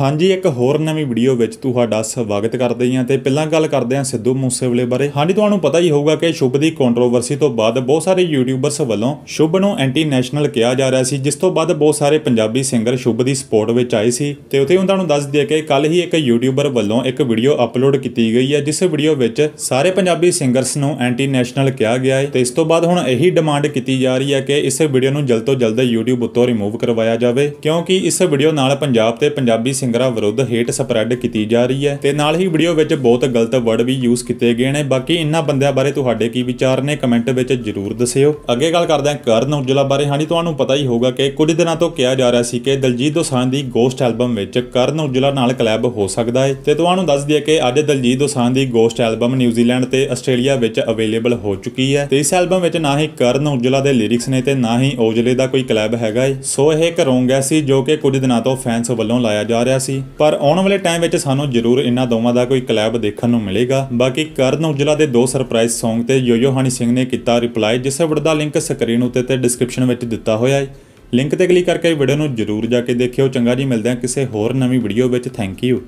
ਹਾਂਜੀ ਇੱਕ ਹੋਰ ਨਵੀਂ ਵੀਡੀਓ ਵਿੱਚ ਤੁਹਾਡਾ ਸਵਾਗਤ ਕਰਦੇ ਹਾਂ ਤੇ ਪਹਿਲਾਂ ਗੱਲ ਕਰਦੇ ਹਾਂ ਸਿੱਧੂ ਮੂਸੇਵਾਲੇ ਬਾਰੇ ਹਾਂਜੀ ਤੁਹਾਨੂੰ ਪਤਾ ਹੀ ਹੋਊਗਾ ਕਿ ਸ਼ੁਭ ਦੀ ਕੰਟਰੋਵਰਸੀ ਤੋਂ ਬਾਅਦ ਬਹੁਤ ਸਾਰੇ ਯੂਟਿਊਬਰਸ ਵੱਲੋਂ ਸ਼ੁਭ ਨੂੰ ਐਂਟੀ ਨੈਸ਼ਨਲ ਕਿਹਾ ਜਾ ਰਿਹਾ ਸੀ ਜਿਸ ਤੋਂ ਬਾਅਦ ਬਹੁਤ ਸਾਰੇ ਪੰਜਾਬੀ ਸਿੰਗਰ ਸ਼ੁਭ ਦੀ ਸਪੋਰਟ ਵਿੱਚ ਆਏ ਸੀ ਤੇ ਉਥੇ ਉਹਨਾਂ ਨੂੰ ਦੱਸ ਦਿਆ ਕਿ ਕੱਲ ਹੀ ਇੱਕ ਯੂਟਿਊਬਰ ਵੱਲੋਂ ਇੱਕ ਵੀਡੀਓ ਅਪਲੋਡ ਕੀਤੀ ਗਈ ਹੈ ਜਿਸ ਵੀਡੀਓ ਵਿੱਚ ਸਾਰੇ ਪੰਜਾਬੀ ਸਿੰਗਰਸ ਨੂੰ ਐਂਟੀ ਨੈਸ਼ਨਲ ਕਿਹਾ ਗਿਆ ਹੈ ਤੇ ਇਸ ਤੋਂ ਬਾਅਦ ਹੁਣ ਇਹੀ ਡਿਮਾਂਡ ਕੀਤੀ ਜਾ ਰਹੀ ਹੈ ਕਿ ਇਸ ਵੀਡੀਓ ਨੂੰ ਜਲਦ ਤੋਂ ਜਲਦ YouTube ਉੱਤੋਂ ਰਿਮੂਵ ਕਰਵਾਇਆ ਜਾਵੇ ਕਿਉਂਕਿ ਇਸ ਵੀਡੀਓ ਨਾਲ ਪੰਜਾਬ ਤੇ ਪੰਜਾਬੀ ਸਿੰਗਰਾਂ ਵਿਰੁੱਧ ਹੇਟ ਸਪਰੈਡ ਕੀਤੀ ਜਾ ਰਹੀ ਹੈ ਤੇ ਨਾਲ ਹੀ ਵੀਡੀਓ ਵਿੱਚ ਬਹੁਤ ਗਲਤ ਵਰਡ ਵੀ ਯੂਜ਼ ਕੀਤੇ ਗਏ ਨੇ ਬਾਕੀ ਇਹਨਾਂ ਬੰਦਿਆਂ ਬਾਰੇ ਤੁਹਾਡੇ ਕੀ ਵਿਚਾਰ ਨੇ ਕਮੈਂਟ ਵਿੱਚ ਜਰੂਰ ਦੱਸਿਓ ਅੱਗੇ ਗੱਲ ਕਰਦੇ ਹਾਂ ਕਰਨ ਔਜਲਾ ਬਾਰੇ ਹਾਂਜੀ ਤੁਹਾਨੂੰ ਪਤਾ ਹੀ ਹੋਗਾ ਕਿ ਕੁਝ ਦਿਨਾਂ ਤੋਂ ਕਿਹਾ ਜਾ ਰਿਹਾ ਸੀ ਕਿ ਦਲਜੀਤ ਦੋਸਾਂਝ ਦੀ ਗੋਸਟ ਐਲਬਮ ਵਿੱਚ ਕਰਨ ਔਜਲਾ ਨਾਲ ਕਲੈਬ ਹੋ ਸਕਦਾ ਹੈ ਤੇ ਤੁਹਾਨੂੰ ਦੱਸ ਦਈਏ ਕਿ ਅੱਜ ਦਲਜੀਤ ਦੋਸਾਂਝ ਦੀ ਗੋਸਟ ਐਲਬਮ ਨਿਊਜ਼ੀਲੈਂਡ ਤੇ ਆਸਟ੍ਰੇਲੀਆ ਵਿੱਚ ਅਵੇਲੇਬਲ ਹੋ ਚੁੱਕੀ ਹੈ ਤੇ ਇਸ ਐਲਬਮ ਵਿੱਚ ਨਾ ਹੀ ਕਰਨ ਔਜਲਾ ਦੇ ਲਿਰਿਕਸ ਨੇ ਤੇ ਨਾ ਹੀ ਔਜਲੇ ਦਾ ਕੋਈ ਕਲੈਬ ਹੈਗਾ ਸੋ ਇਹ ਇੱਕ ਰੋਂਗ ਜੋ ਕਿ ਕੁਝ ਦਿਨਾਂ ਤੋਂ ਫੈਨਸ ਵੱਲੋਂ ਲਾਇਆ ਜਾ ਰਿਹਾ ਹੋਇਆ ਸੀ ਪਰ ਆਉਣ ਵਾਲੇ ਟਾਈਮ ਵਿੱਚ ਸਾਨੂੰ ਜ਼ਰੂਰ ਇਹਨਾਂ ਦੋਵਾਂ ਦਾ ਕੋਈ ਕਲੈਬ ਦੇਖਣ ਨੂੰ ਮਿਲੇਗਾ ਬਾਕੀ ਕਰਨ ਔਜਲਾ ਦੇ ਦੋ ਸਰਪ੍ਰਾਈਜ਼ Song ਤੇ ਯੋਯੋ ਹਣੀ ਸਿੰਘ ਨੇ ਕੀਤਾ ਰਿਪਲਾਈ ਜਿਸ ਦਾ ਲਿੰਕ ਸਕਰੀਨ ਉੱਤੇ ਤੇ ਡਿਸਕ੍ਰਿਪਸ਼ਨ ਵਿੱਚ ਦਿੱਤਾ ਹੋਇਆ ਹੈ ਲਿੰਕ ਤੇ ਕਲਿੱਕ ਕਰਕੇ ਵੀਡੀਓ ਨੂੰ ਜ਼ਰੂਰ ਜਾ ਕੇ ਦੇਖਿਓ ਚੰਗਾ ਜੀ ਮਿਲਦੇ ਹਾਂ ਕਿਸੇ ਹੋਰ ਨਵੀਂ ਵੀਡੀਓ ਵਿੱਚ ਥੈਂਕ ਯੂ